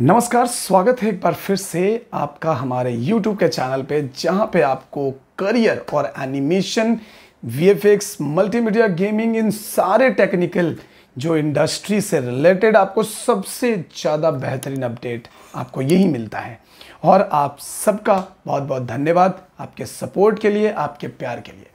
नमस्कार स्वागत है एक बार फिर से आपका हमारे YouTube के चैनल पे जहाँ पे आपको करियर और एनिमेशन VFX, मल्टीमीडिया गेमिंग इन सारे टेक्निकल जो इंडस्ट्री से रिलेटेड आपको सबसे ज़्यादा बेहतरीन अपडेट आपको यही मिलता है और आप सबका बहुत बहुत धन्यवाद आपके सपोर्ट के लिए आपके प्यार के लिए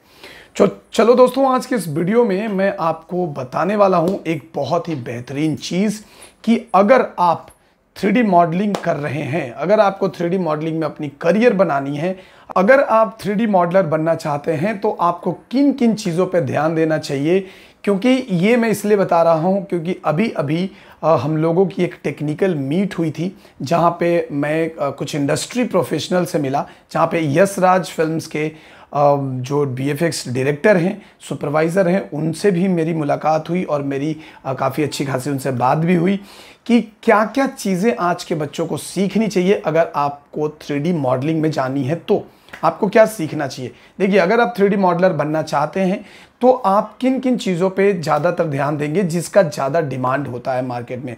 चो तो चलो दोस्तों आज के इस वीडियो में मैं आपको बताने वाला हूँ एक बहुत ही बेहतरीन चीज़ कि अगर आप थ्री मॉडलिंग कर रहे हैं अगर आपको थ्री मॉडलिंग में अपनी करियर बनानी है अगर आप थ्री मॉडलर बनना चाहते हैं तो आपको किन किन चीज़ों पर ध्यान देना चाहिए क्योंकि ये मैं इसलिए बता रहा हूँ क्योंकि अभी अभी हम लोगों की एक टेक्निकल मीट हुई थी जहाँ पे मैं कुछ इंडस्ट्री प्रोफेशनल से मिला जहाँ पे यस राज फिल्म्स के जो बी डायरेक्टर हैं सुपरवाइज़र हैं उनसे भी मेरी मुलाकात हुई और मेरी काफ़ी अच्छी खासी उनसे बात भी हुई कि क्या क्या चीज़ें आज के बच्चों को सीखनी चाहिए अगर आपको थ्री मॉडलिंग में जानी है तो आपको क्या सीखना चाहिए देखिए अगर आप थ्री मॉडलर बनना चाहते हैं तो आप किन किन चीज़ों पे ज़्यादातर ध्यान देंगे जिसका ज़्यादा डिमांड होता है मार्केट में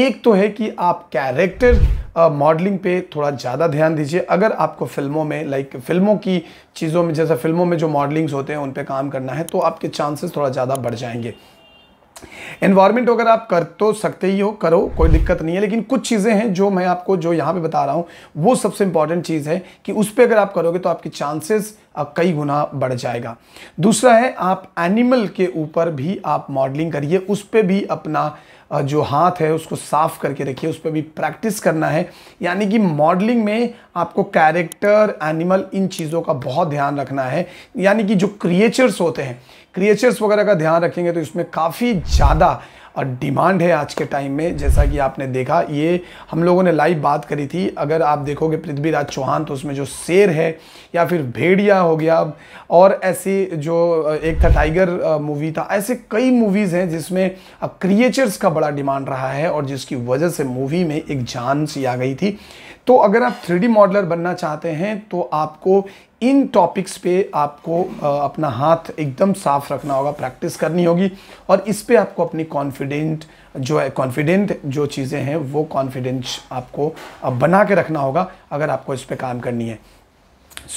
एक तो है कि आप कैरेक्टर मॉडलिंग पे थोड़ा ज़्यादा ध्यान दीजिए अगर आपको फिल्मों में लाइक फिल्मों की चीज़ों में जैसा फिल्मों में जो मॉडलिंग्स होते हैं उन पर काम करना है तो आपके चांसेस थोड़ा ज़्यादा बढ़ जाएंगे एनवायरमेंट अगर आप कर तो सकते ही हो करो कोई दिक्कत नहीं है लेकिन कुछ चीज़ें हैं जो मैं आपको जो यहाँ पे बता रहा हूँ वो सबसे इंपॉर्टेंट चीज़ है कि उस पर अगर आप करोगे तो आपकी चांसेस कई गुना बढ़ जाएगा दूसरा है आप एनिमल के ऊपर भी आप मॉडलिंग करिए उस पर भी अपना जो हाथ है उसको साफ़ करके रखिए उस पर भी प्रैक्टिस करना है यानी कि मॉडलिंग में आपको कैरेक्टर एनिमल इन चीज़ों का बहुत ध्यान रखना है यानी कि जो क्रिएचर्स होते हैं क्रिएचर्स वगैरह का ध्यान रखेंगे तो इसमें काफ़ी ज़्यादा और डिमांड है आज के टाइम में जैसा कि आपने देखा ये हम लोगों ने लाइव बात करी थी अगर आप देखोगे पृथ्वीराज चौहान तो उसमें जो शेर है या फिर भेड़िया हो गया और ऐसी जो एक था टाइगर मूवी था ऐसे कई मूवीज़ हैं जिसमें क्रिएचर्स का बड़ा डिमांड रहा है और जिसकी वजह से मूवी में एक जान सी आ गई थी तो अगर आप थ्री मॉडलर बनना चाहते हैं तो आपको इन टॉपिक्स पे आपको अपना हाथ एकदम साफ रखना होगा प्रैक्टिस करनी होगी और इस पे आपको अपनी कॉन्फिडेंट जो है कॉन्फिडेंट जो चीज़ें हैं वो कॉन्फिडेंस आपको बना के रखना होगा अगर आपको इस पर काम करनी है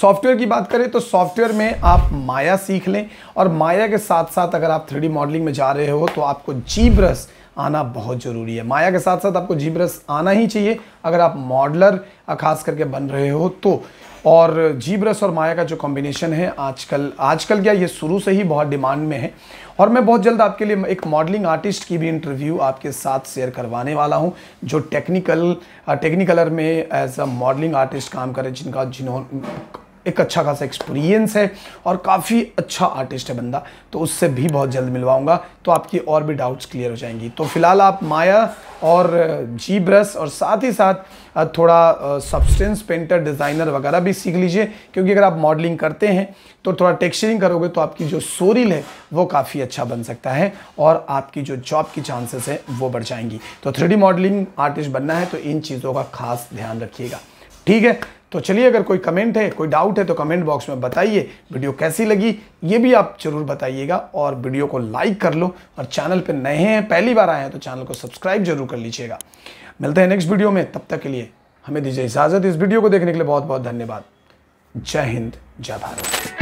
सॉफ्टवेयर की बात करें तो सॉफ्टवेयर में आप माया सीख लें और माया के साथ साथ अगर आप थ्री मॉडलिंग में जा रहे हो तो आपको जीब्रस आना बहुत ज़रूरी है माया के साथ साथ आपको जीब्रस आना ही चाहिए अगर आप मॉडलर खास करके बन रहे हो तो और जीब्रस और माया का जो कॉम्बिनेशन है आजकल आजकल क्या ये शुरू से ही बहुत डिमांड में है और मैं बहुत जल्द आपके लिए एक मॉडलिंग आर्टिस्ट की भी इंटरव्यू आपके साथ शेयर करवाने वाला हूँ जो टेक्निकल टेक्निकलर में एज अ मॉडलिंग आर्टिस्ट काम करें जिनका जिन्होंने एक अच्छा खासा एक्सपीरियंस है और काफ़ी अच्छा आर्टिस्ट है बंदा तो उससे भी बहुत जल्द मिलवाऊंगा तो आपकी और भी डाउट्स क्लियर हो जाएंगी तो फिलहाल आप माया और जी ब्रश और साथ ही साथ थोड़ा सब्सटेंस पेंटर डिज़ाइनर वगैरह भी सीख लीजिए क्योंकि अगर आप मॉडलिंग करते हैं तो थोड़ा टेक्सचरिंग करोगे तो आपकी जो सोरिल है वो काफ़ी अच्छा बन सकता है और आपकी जो जॉब की चांसेस हैं वो बढ़ जाएंगी तो थ्री मॉडलिंग आर्टिस्ट बनना है तो इन चीज़ों का खास ध्यान रखिएगा ठीक है तो चलिए अगर कोई कमेंट है कोई डाउट है तो कमेंट बॉक्स में बताइए वीडियो कैसी लगी ये भी आप जरूर बताइएगा और वीडियो को लाइक कर लो और चैनल पर नए हैं पहली बार आए हैं तो चैनल को सब्सक्राइब जरूर कर लीजिएगा मिलते हैं नेक्स्ट वीडियो में तब तक के लिए हमें दीजिए इजाज़त इस वीडियो को देखने के लिए बहुत बहुत धन्यवाद जय हिंद जय भारत